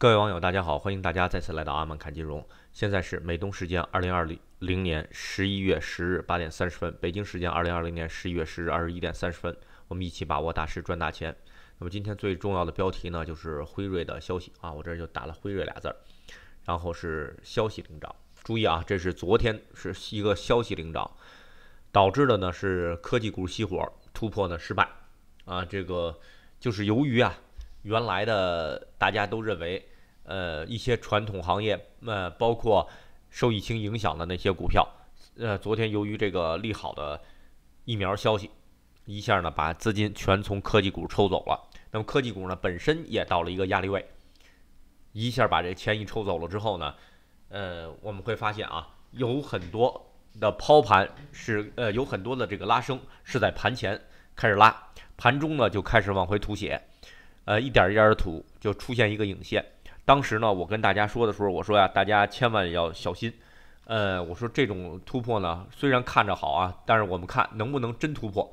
各位网友，大家好，欢迎大家再次来到阿曼看金融。现在是美东时间二零二零年十一月十日八点三十分，北京时间二零二零年十一月十日二十一点三十分，我们一起把握大势赚大钱。那么今天最重要的标题呢，就是辉瑞的消息啊，我这就打了辉瑞俩字儿，然后是消息领涨。注意啊，这是昨天是一个消息领涨导致的呢，是科技股熄火，突破呢失败啊，这个就是由于啊，原来的大家都认为。呃，一些传统行业，呃，包括受疫情影响的那些股票，呃，昨天由于这个利好的疫苗消息，一下呢把资金全从科技股抽走了。那么科技股呢本身也到了一个压力位，一下把这钱一抽走了之后呢，呃，我们会发现啊，有很多的抛盘是，呃，有很多的这个拉升是在盘前开始拉，盘中呢就开始往回吐血，呃，一点一点的吐，就出现一个影线。当时呢，我跟大家说的时候，我说呀，大家千万要小心。呃，我说这种突破呢，虽然看着好啊，但是我们看能不能真突破。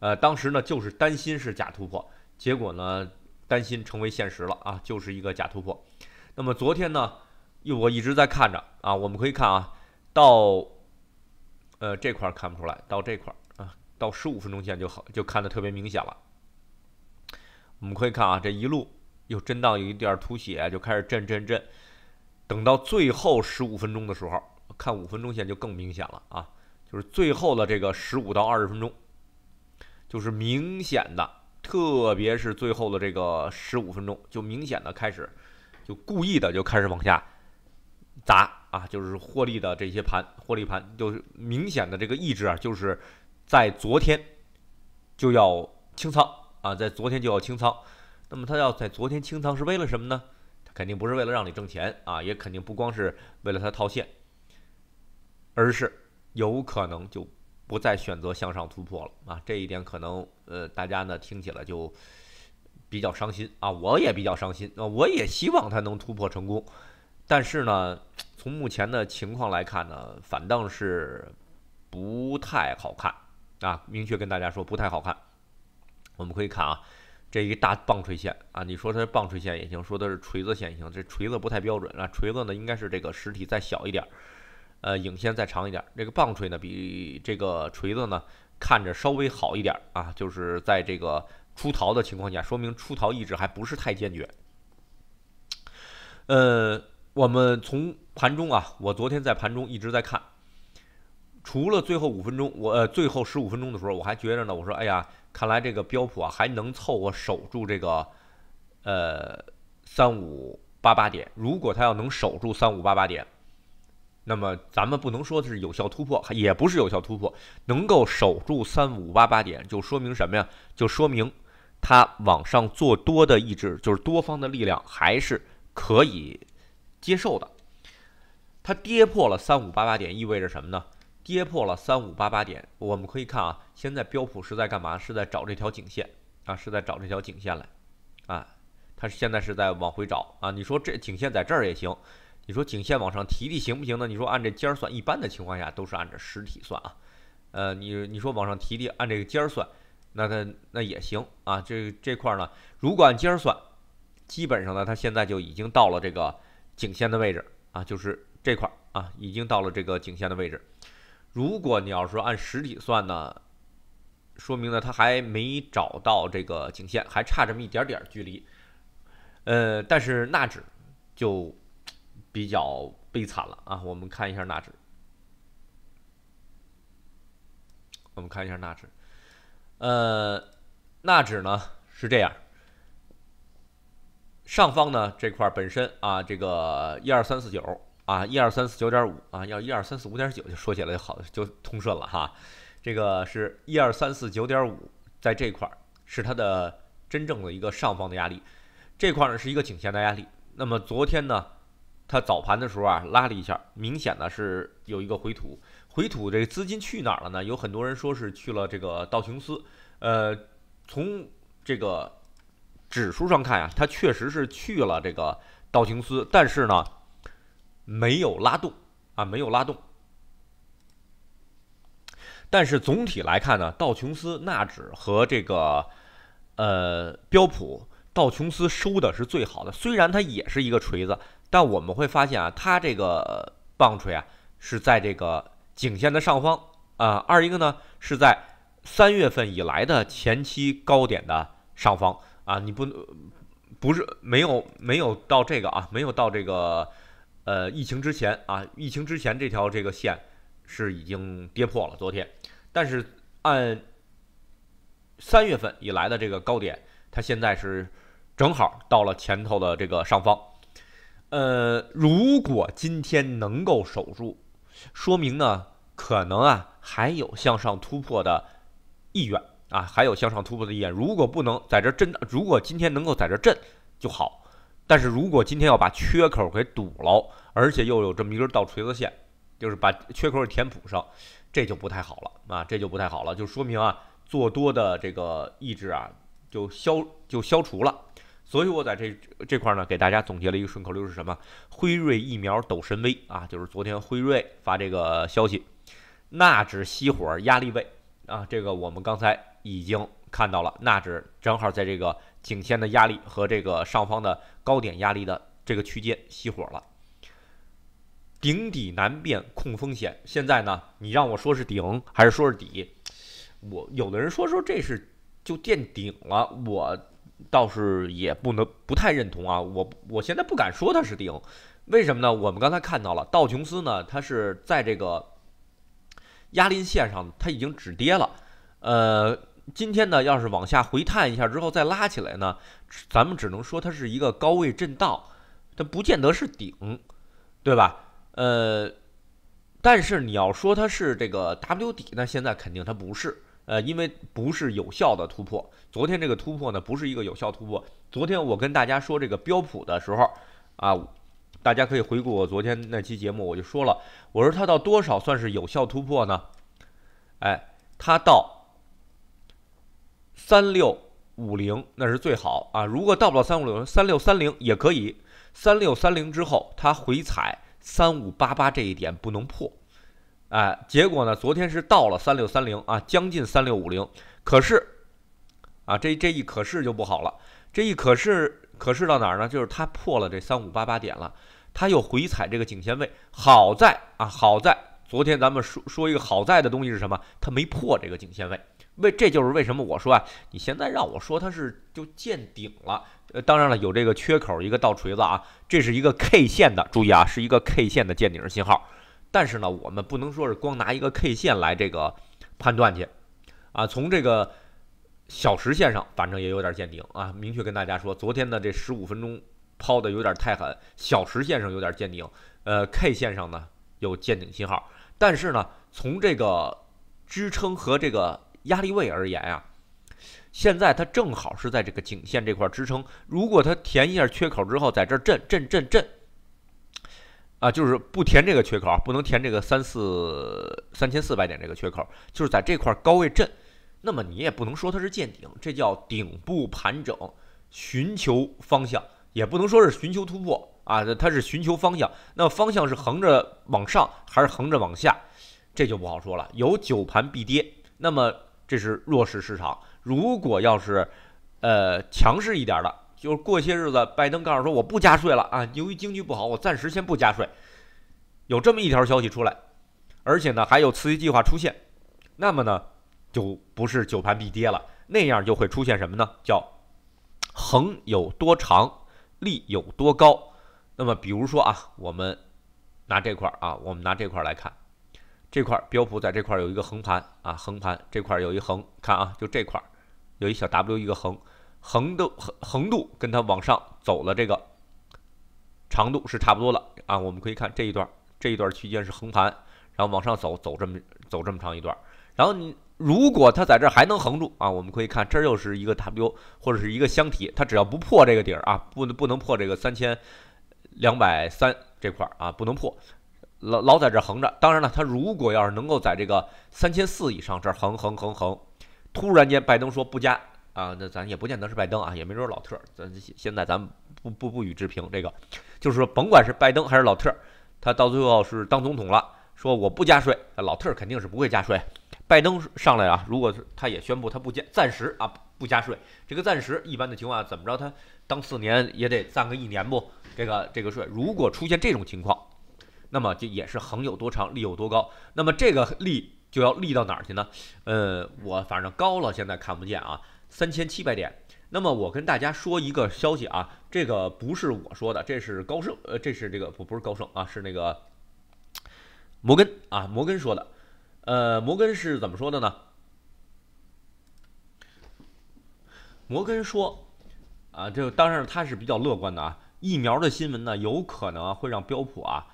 呃，当时呢，就是担心是假突破，结果呢，担心成为现实了啊，就是一个假突破。那么昨天呢，又我一直在看着啊，我们可以看啊，到呃这块儿看不出来，到这块儿啊，到十五分钟线就好，就看的特别明显了。我们可以看啊，这一路。就震荡有一点吐血就开始震震震，等到最后十五分钟的时候，看五分钟线就更明显了啊！就是最后的这个十五到二十分钟，就是明显的，特别是最后的这个十五分钟，就明显的开始就故意的就开始往下砸啊！就是获利的这些盘，获利盘就是明显的这个意志啊，就是在昨天就要清仓啊，在昨天就要清仓。那么他要在昨天清仓是为了什么呢？他肯定不是为了让你挣钱啊，也肯定不光是为了他套现，而是有可能就不再选择向上突破了啊！这一点可能呃，大家呢听起来就比较伤心啊，我也比较伤心啊，我也希望他能突破成功，但是呢，从目前的情况来看呢，反倒是不太好看啊！明确跟大家说不太好看，我们可以看啊。这一大棒锤线啊，你说它是棒锤线也行，说的是锤子线也行。这锤子不太标准啊，锤子呢应该是这个实体再小一点，呃，影线再长一点。这个棒锤呢比这个锤子呢看着稍微好一点啊，就是在这个出逃的情况下，说明出逃意志还不是太坚决。呃，我们从盘中啊，我昨天在盘中一直在看，除了最后五分钟，我呃最后十五分钟的时候，我还觉着呢，我说哎呀。看来这个标普啊还能凑合守住这个，呃，三五八八点。如果它要能守住三五八八点，那么咱们不能说是有效突破，也不是有效突破。能够守住三五八八点，就说明什么呀？就说明它往上做多的意志，就是多方的力量还是可以接受的。它跌破了三五八八点，意味着什么呢？跌破了三五八八点，我们可以看啊，现在标普是在干嘛？是在找这条颈线啊，是在找这条颈线来啊，它是现在是在往回找啊。你说这颈线在这儿也行，你说颈线往上提提行不行呢？你说按这尖儿算，一般的情况下都是按着实体算啊。呃，你你说往上提提，按这个尖儿算，那它那也行啊。这这块呢，如果按尖儿算，基本上呢，它现在就已经到了这个颈线的位置啊，就是这块儿啊，已经到了这个颈线的位置。如果你要是按实体算呢，说明呢它还没找到这个颈线，还差这么一点点距离。呃，但是纳指就比较悲惨了啊！我们看一下纳指，我们看一下纳指，呃，纳指呢是这样，上方呢这块本身啊，这个一二三四九。啊，一二三四九点五啊，要一二三四五点九就说起来就好，就通顺了哈。这个是一二三四九点五，在这块儿是它的真正的一个上方的压力。这块儿呢是一个颈线的压力。那么昨天呢，它早盘的时候啊拉了一下，明显呢是有一个回吐。回吐这资金去哪儿了呢？有很多人说是去了这个道琼斯。呃，从这个指数上看啊，它确实是去了这个道琼斯，但是呢。没有拉动啊，没有拉动。但是总体来看呢，道琼斯纳指和这个呃标普，道琼斯收的是最好的。虽然它也是一个锤子，但我们会发现啊，它这个棒锤啊是在这个颈线的上方啊。二一个呢是在三月份以来的前期高点的上方啊。你不不是没有没有到这个啊，没有到这个。呃，疫情之前啊，疫情之前这条这个线是已经跌破了昨天，但是按三月份以来的这个高点，它现在是正好到了前头的这个上方。呃，如果今天能够守住，说明呢可能啊还有向上突破的意愿啊，还有向上突破的意愿。如果不能在这震，如果今天能够在这震就好。但是如果今天要把缺口给堵牢，而且又有这么一根倒锤子线，就是把缺口给填补上，这就不太好了啊！这就不太好了，就说明啊，做多的这个意志啊，就消就消除了。所以我在这这块呢，给大家总结了一个顺口溜是什么？辉瑞疫苗抖神威啊，就是昨天辉瑞发这个消息，纳指熄火压力位啊，这个我们刚才已经看到了，纳指正好在这个。颈线的压力和这个上方的高点压力的这个区间熄火了，顶底难辨控风险。现在呢，你让我说是顶还是说是底，我有的人说说这是就垫顶了，我倒是也不能不太认同啊。我我现在不敢说它是顶，为什么呢？我们刚才看到了道琼斯呢，它是在这个压力线上，它已经止跌了，呃。今天呢，要是往下回探一下之后再拉起来呢，咱们只能说它是一个高位震荡，它不见得是顶，对吧？呃，但是你要说它是这个 W 底，那现在肯定它不是，呃，因为不是有效的突破。昨天这个突破呢，不是一个有效突破。昨天我跟大家说这个标普的时候，啊，大家可以回顾我昨天那期节目，我就说了，我说它到多少算是有效突破呢？哎，它到。三六五零那是最好啊，如果到不了三五零，三六三零也可以。三六三零之后，它回踩三五八八这一点不能破，哎，结果呢，昨天是到了三六三零啊，将近三六五零，可是，啊，这这一可是就不好了。这一可是，可是到哪儿呢？就是它破了这三五八八点了，它又回踩这个颈线位。好在啊，好在昨天咱们说说一个好在的东西是什么？它没破这个颈线位。为这就是为什么我说啊，你现在让我说它是就见顶了，呃，当然了有这个缺口一个倒锤子啊，这是一个 K 线的注意啊，是一个 K 线的见顶信号，但是呢我们不能说是光拿一个 K 线来这个判断去，啊，从这个小时线上反正也有点见顶啊，明确跟大家说，昨天的这十五分钟抛的有点太狠，小时线上有点见顶，呃 K 线上呢有见顶信号，但是呢从这个支撑和这个。压力位而言啊，现在它正好是在这个颈线这块支撑。如果它填一下缺口之后，在这儿震震震震，啊，就是不填这个缺口，不能填这个三四三千四百点这个缺口，就是在这块高位震，那么你也不能说它是见顶，这叫顶部盘整，寻求方向，也不能说是寻求突破啊，它是寻求方向。那方向是横着往上还是横着往下，这就不好说了。有九盘必跌，那么。这是弱势市场。如果要是，呃，强势一点的，就是过些日子，拜登告诉说我不加税了啊，由于经济不好，我暂时先不加税。有这么一条消息出来，而且呢还有刺激计划出现，那么呢就不是九盘必跌了，那样就会出现什么呢？叫横有多长，立有多高。那么比如说啊，我们拿这块儿啊，我们拿这块儿来看。这块标普在这块有一个横盘啊，横盘这块有一横，看啊，就这块儿有一小 W 一个横，横的横度跟它往上走了这个长度是差不多了啊。我们可以看这一段，这一段区间是横盘，然后往上走，走这么走这么长一段。然后你如果它在这儿还能横住啊，我们可以看这又是一个 W 或者是一个箱体，它只要不破这个底儿啊，不不能破这个三千两百三这块儿啊，不能破。老老在这横着，当然了，他如果要是能够在这个三千四以上这儿横横横横，突然间拜登说不加啊，那咱也不见得是拜登啊，也没准老特，咱现在咱不不不予置评。这个就是说，甭管是拜登还是老特，他到最后是当总统了，说我不加税，老特肯定是不会加税，拜登上来啊，如果是他也宣布他不加暂时啊不加税，这个暂时一般的情况下怎么着，他当四年也得暂个一年不，这个这个税，如果出现这种情况。那么就也是横有多长，立有多高。那么这个立就要立到哪儿去呢？呃，我反正高了，现在看不见啊，三千七百点。那么我跟大家说一个消息啊，这个不是我说的，这是高盛，呃，这是这个不不是高盛啊，是那个摩根啊，摩根说的。呃，摩根是怎么说的呢？摩根说，啊，这当然他是比较乐观的啊。疫苗的新闻呢，有可能会让标普啊。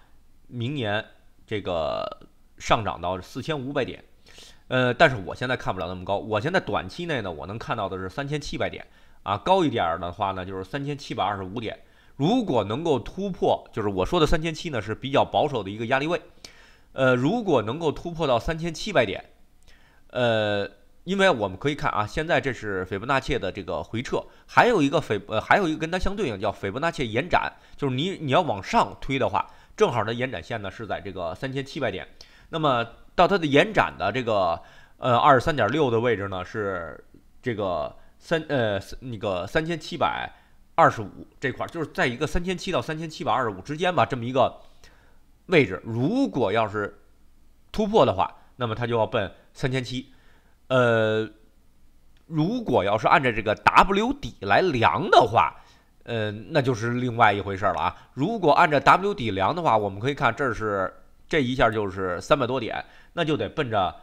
明年这个上涨到四千五百点，呃，但是我现在看不了那么高。我现在短期内呢，我能看到的是三千七百点啊，高一点的话呢，就是三千七百二十五点。如果能够突破，就是我说的三千七呢，是比较保守的一个压力位。呃，如果能够突破到三千七百点，呃，因为我们可以看啊，现在这是斐波那契的这个回撤，还有一个斐，呃，还有一个跟它相对应叫斐波那契延展，就是你你要往上推的话。正好它的延展线呢是在这个三千七百点，那么到它的延展的这个呃二十三点六的位置呢是这个三呃那个三千七百二十五这块，就是在一个三千七到三千七百二十五之间吧这么一个位置，如果要是突破的话，那么它就要奔三千七，呃，如果要是按照这个 W 底来量的话。嗯，那就是另外一回事了啊。如果按照 W 底梁的话，我们可以看，这是这一下就是三百多点，那就得奔着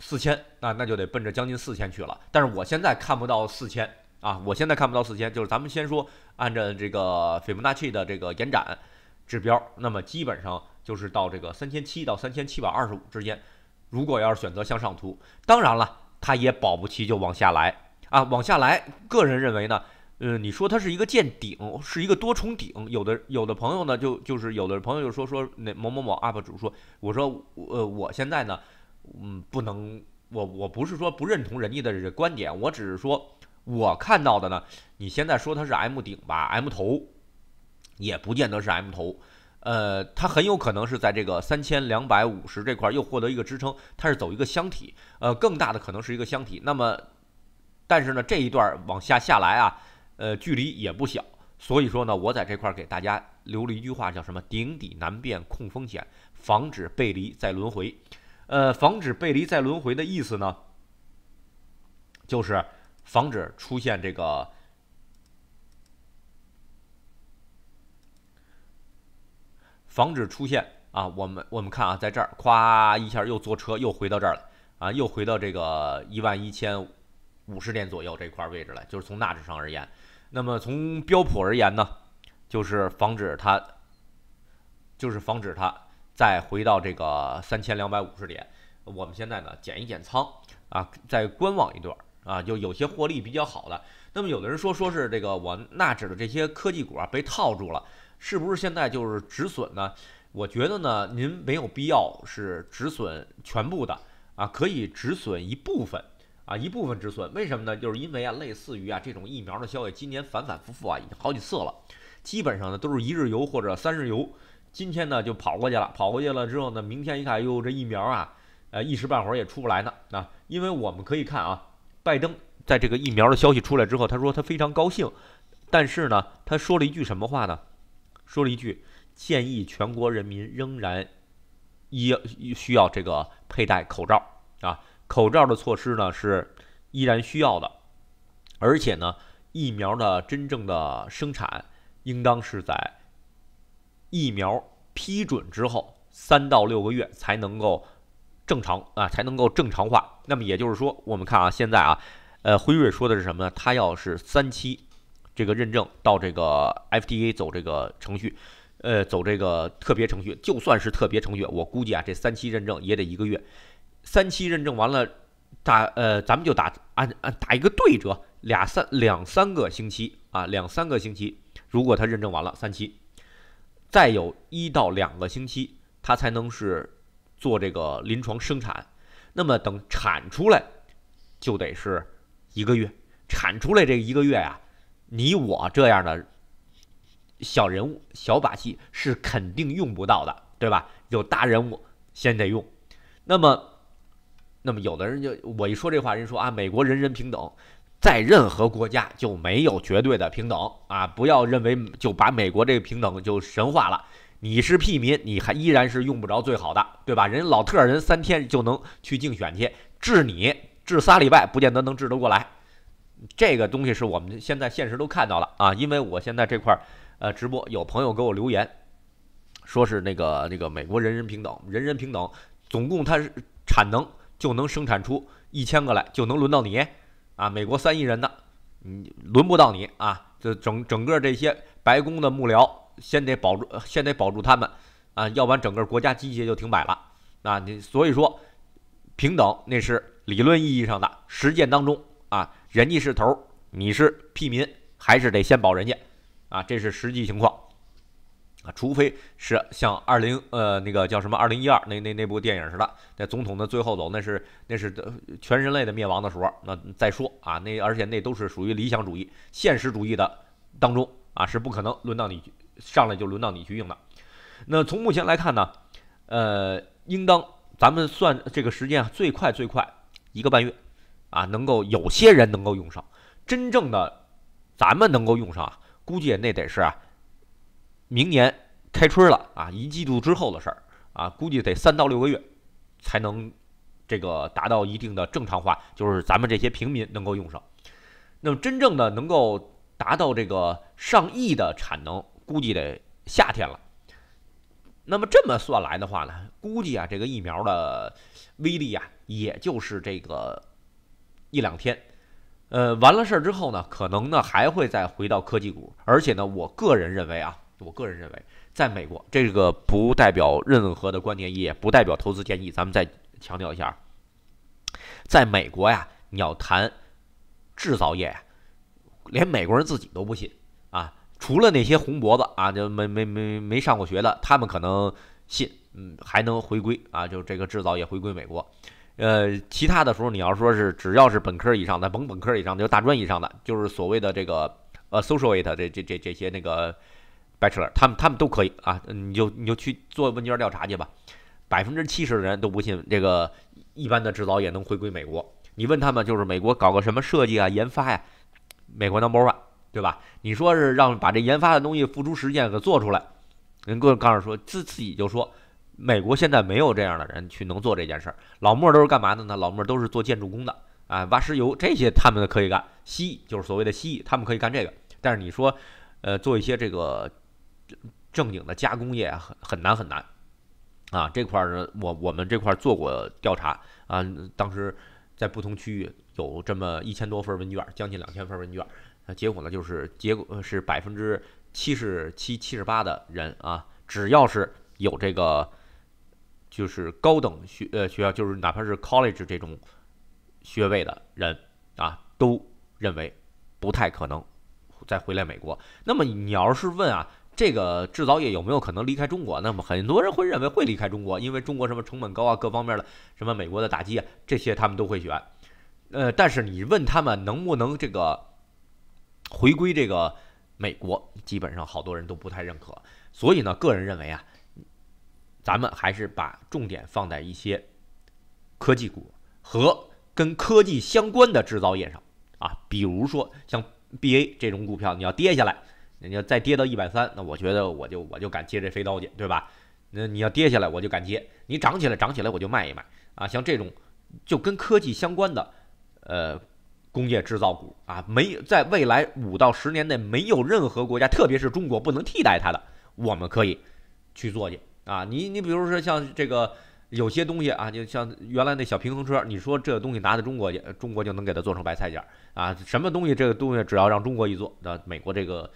四千，那那就得奔着将近四千去了。但是我现在看不到四千啊，我现在看不到四千。就是咱们先说，按照这个斐波那契的这个延展指标，那么基本上就是到这个三千七到三千七百二十五之间。如果要是选择向上突，当然了，它也保不齐就往下来啊，往下来。个人认为呢。嗯，你说它是一个见顶，是一个多重顶，有的有的朋友呢，就就是有的朋友就说说那某某某 UP 主说，我说呃我现在呢，嗯，不能，我我不是说不认同人家的这观点，我只是说，我看到的呢，你现在说它是 M 顶吧，M 头也不见得是 M 头，呃，它很有可能是在这个三千两百五十这块又获得一个支撑，它是走一个箱体，呃，更大的可能是一个箱体，那么，但是呢，这一段往下下来啊。呃，距离也不小，所以说呢，我在这块儿给大家留了一句话，叫什么？顶底难辨控风险，防止背离再轮回。呃，防止背离再轮回的意思呢，就是防止出现这个，防止出现啊，我们我们看啊，在这儿夸一下又坐车又回到这儿了啊，又回到这个一万一千五五十点左右这块位置了，就是从纳指上而言。那么从标普而言呢，就是防止它，就是防止它再回到这个三千两百五十点。我们现在呢减一减仓啊，再观望一段儿啊，就有些获利比较好的。那么有的人说，说是这个我纳指的这些科技股啊被套住了，是不是现在就是止损呢？我觉得呢，您没有必要是止损全部的啊，可以止损一部分。啊，一部分止损，为什么呢？就是因为啊，类似于啊这种疫苗的消息，今年反反复复啊，已经好几次了，基本上呢都是一日游或者三日游，今天呢就跑过去了，跑过去了之后呢，明天一看，哟，这疫苗啊，呃，一时半会儿也出不来呢啊，因为我们可以看啊，拜登在这个疫苗的消息出来之后，他说他非常高兴，但是呢，他说了一句什么话呢？说了一句建议全国人民仍然一需要这个佩戴口罩啊。口罩的措施呢是依然需要的，而且呢，疫苗的真正的生产应当是在疫苗批准之后三到六个月才能够正常啊，才能够正常化。那么也就是说，我们看啊，现在啊，呃，辉瑞说的是什么？呢？他要是三期这个认证到这个 FDA 走这个程序，呃，走这个特别程序，就算是特别程序，我估计啊，这三期认证也得一个月。三期认证完了，打呃，咱们就打按按打一个对折，俩三两三个星期啊，两三个星期。如果他认证完了三期，再有一到两个星期，他才能是做这个临床生产。那么等产出来，就得是一个月。产出来这一个月啊，你我这样的小人物、小把戏是肯定用不到的，对吧？有大人物先得用。那么。那么有的人就我一说这话，人说啊，美国人人平等，在任何国家就没有绝对的平等啊！不要认为就把美国这个平等就神话了。你是屁民，你还依然是用不着最好的，对吧？人老特人三天就能去竞选去治你，治仨礼拜不见得能治得过来。这个东西是我们现在现实都看到了啊！因为我现在这块儿呃直播，有朋友给我留言，说是那个那个美国人人平等，人人平等，总共它是产能。就能生产出一千个来，就能轮到你啊！美国三亿人呢，你轮不到你啊！这整整个这些白宫的幕僚，先得保住，先得保住他们啊！要不然整个国家机械就停摆了啊！你所以说，平等那是理论意义上的，实践当中啊，人家是头，你是屁民，还是得先保人家啊！这是实际情况。除非是像二零呃那个叫什么二零一二那那那部电影似的，在总统的最后走，那是那是全人类的灭亡的时候，那再说啊，那而且那都是属于理想主义、现实主义的当中啊，是不可能轮到你上来就轮到你去用的。那从目前来看呢，呃，应当咱们算这个时间啊，最快最快一个半月，啊，能够有些人能够用上，真正的咱们能够用上啊，估计那得是。明年开春了啊，一季度之后的事儿啊，估计得三到六个月才能这个达到一定的正常化，就是咱们这些平民能够用上。那么真正的能够达到这个上亿的产能，估计得夏天了。那么这么算来的话呢，估计啊，这个疫苗的威力啊，也就是这个一两天。呃，完了事儿之后呢，可能呢还会再回到科技股，而且呢，我个人认为啊。我个人认为，在美国，这个不代表任何的观点，也不代表投资建议。咱们再强调一下，在美国呀，你要谈制造业呀，连美国人自己都不信啊。除了那些红脖子啊，就没没没没上过学的，他们可能信，嗯，还能回归啊，就这个制造业回归美国。呃，其他的时候你要说是只要是本科以上的，甭本科以上的，就大专以上的，就是所谓的这个呃，associate 这这这这些那个。白痴了，他们他们都可以啊，你就你就去做问卷调查去吧。百分之七十的人都不信这个一般的制造业能回归美国。你问他们，就是美国搞个什么设计啊、研发呀，美国 number one，对吧？你说是让把这研发的东西付诸实践，给做出来，人各干告诉说自自己就说，美国现在没有这样的人去能做这件事儿。老莫都是干嘛的呢？老莫都是做建筑工的啊，挖石油这些他们可以干。蜥蜴就是所谓的蜥蜴，他们可以干这个。但是你说，呃，做一些这个。正经的加工业很很难很难啊！这块儿呢，我我们这块儿做过调查啊，当时在不同区域有这么一千多份问卷，将近两千份问卷。那结果呢，就是结果是百分之七十七、七十八的人啊，只要是有这个就是高等学呃学校，就是哪怕是 college 这种学位的人啊，都认为不太可能再回来美国。那么你要是问啊？这个制造业有没有可能离开中国？那么很多人会认为会离开中国，因为中国什么成本高啊，各方面的什么美国的打击，啊，这些他们都会选。呃，但是你问他们能不能这个回归这个美国，基本上好多人都不太认可。所以呢，个人认为啊，咱们还是把重点放在一些科技股和跟科技相关的制造业上啊，比如说像 BA 这种股票，你要跌下来。你要再跌到一百三，那我觉得我就我就敢接这飞刀去，对吧？那你要跌下来，我就敢接；你涨起来，涨起来我就卖一卖啊。像这种就跟科技相关的，呃，工业制造股啊，没在未来五到十年内没有任何国家，特别是中国不能替代它的，我们可以去做去啊。你你比如说像这个有些东西啊，就像原来那小平衡车，你说这东西拿到中国去，中国就能给它做成白菜价啊。什么东西这个东西只要让中国一做，那美国这个。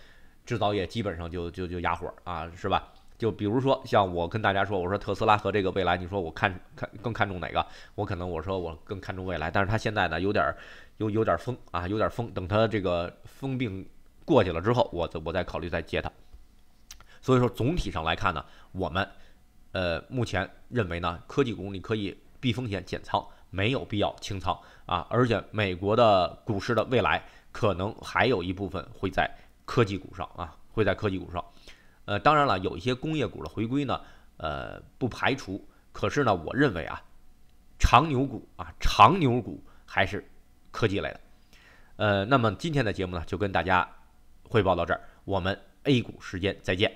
制造业基本上就就就压火儿啊，是吧？就比如说像我跟大家说，我说特斯拉和这个未来，你说我看看更看重哪个？我可能我说我更看重未来，但是它现在呢有点有有点疯啊，有点疯。等它这个疯病过去了之后，我我再考虑再接它。所以说总体上来看呢，我们呃目前认为呢，科技股你可以避风险减仓，没有必要清仓啊。而且美国的股市的未来可能还有一部分会在。科技股上啊，会在科技股上，呃，当然了，有一些工业股的回归呢，呃，不排除。可是呢，我认为啊，长牛股啊，长牛股还是科技类的。呃，那么今天的节目呢，就跟大家汇报到这儿，我们 A 股时间再见。